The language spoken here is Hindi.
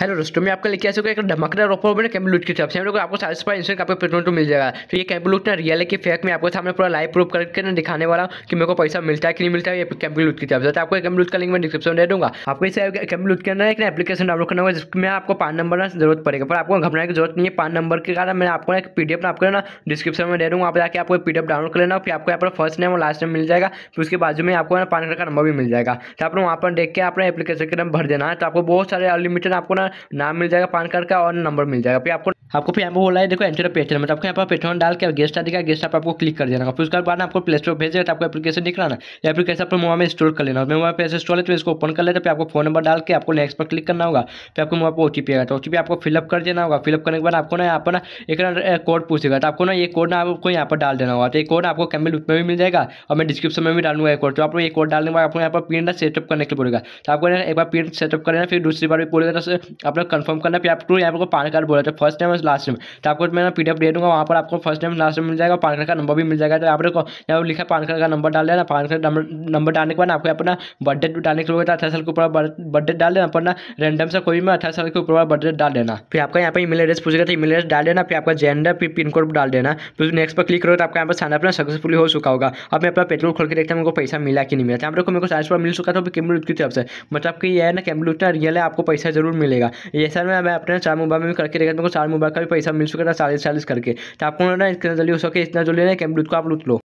हेलो दोस्तों मैं आपका लेके आ चुका एक धमाकेदार ऑफर में कैम्प लूट की तरफ से हम लोग आपको सारे पर इंस्टेंट आपको पेट्रोल टू मिल जाएगा तो ये कैम्प लूट ना रियल है कि फेक में आपको सामने पूरा लाइव प्रूफ करके ना दिखाने वाला कि मेरे को पैसा मिलता है कि नहीं मिलता है ये कैम्प लूट की तरफ से तो आपको कैम्प लूट का लिंक मैं डिस्क्रिप्शन दे दूँगा आपको इस कैम्प लूट के अंदर एक एप्लीकेशन डाउनलोड करना होगा जिसमें आपको पान नंबर ना जरूरत पड़ेगा पर आपको घबराने की जरूरत नहीं है पान नंबर के कारण मैं आपको एक पी डी आपको ना डिस्क्रिप्शन में दे दूँगा आप जाकर आपको पी डी डाउनलोड कर लेना फिर आपको यहाँ पर फर्स्ट नेम और लास्ट नेम मिल जाएगा फिर उसके बाजू में आपको ना पान कार्ड का नंबर भी मिल जाएगा तो आप वहाँ पर देख के आपने एप्लीकेशन के नाम भर देना है तो आपको बहुत सारे अनलिमिटेड आपको ना का नाम मिल जाएगा पान कार्ड का और नंबर मिल जाएगा फिर आपको आपको फिर यहाँ पर बोला है देखो एंट्री पेट्रोन मतलब आपको यहाँ पर पेट्रोन डाल के गेस्ट आदि का गेस्ट आप आपको क्लिक कर देना फिर उसके बाद आपको प्ले स्टोर भेज तो आपको एप्लीकेशन दिख रहा ना या फिर कैसे आपको मोबाइल में स्टोर कर लेना मैं मोबाइल पे इंस्टॉल है तो इसको ओपन कर लेते फिर आपको फोन नंबर डाल के आपको नेक्स्ट पर क्लिक करना होगा फिर आपको मोबाइल पर ओ टी आएगा तो ओटीपी आपको फिलअप कर देना होगा फिलअप करने के बाद आपको ना यहाँ पर एक कोड पूछेगा तो आपको ना ये कोड ना आपको यहाँ पर डाल देना होगा तो ये कोड आपको रूप में भी मिल जाएगा और मैं डिस्क्रिप्शन में भी डालूंगा एक कोड तो आपको ये कोड डालने के बाद आपको यहाँ पर प्रिंट सेटअप करने के लिए पड़ेगा तो आपको एक बार प्रिंट सेटअप करना फिर दूसरी बार भी बोलेगा तो आप लोग कन्फर्म करना फिर टू तो यहाँ पर पान कार्ड बोला था फर्स्ट टाइम और लास्ट टाइम तो आपको मैं पी दे दूँगा वहाँ पर आपको फर्स्ट टाइम लास्ट टाइम मिल जाएगा पान कार्ड का नंबर भी मिल जाएगा तो आप लोग यहाँ पर लिखा पान कार्ड का नंबर डाल देना पान कार्ड नंबर डालने के बाद आपको अपना बर्थडे डालने के लिए अठारह साल के ऊपर बर्थडे डाल देना अपना रैंडम से कोई भी अठारह साल के ऊपर बर्थडेट बर्थडे डाल देना फिर आपका यहाँ पर ईमेल एड्रेस पूछेगा तो ईमेल एड्रेस डाल देना फिर आपका जेंडर फिर पिन कोड डाल देना फिर नेक्स्ट पर क्लिक करो तो आपका यहाँ पर साइन अपना सक्सेसफुल हो चुका होगा अब मैं अपना पेट्रोल खोल के देखता हूँ मेरे को पैसा मिला कि नहीं मिला तो आप लोग मेरे को साइस पर मिल चुका था कैमरूज की तरफ से मतलब कि यह है ना कैमरे उतना रियल है आपको पैसा जरूर मिलेगा रहेगा ये सर मैं मैं अपने चार मोबाइल में भी करके देखा तुमको चार मोबाइल का भी पैसा मिल चुका था चालीस चालीस करके तो आपको ना इतना जल्दी हो सके इतना जल्दी ना कैमरूद को आप लूट लो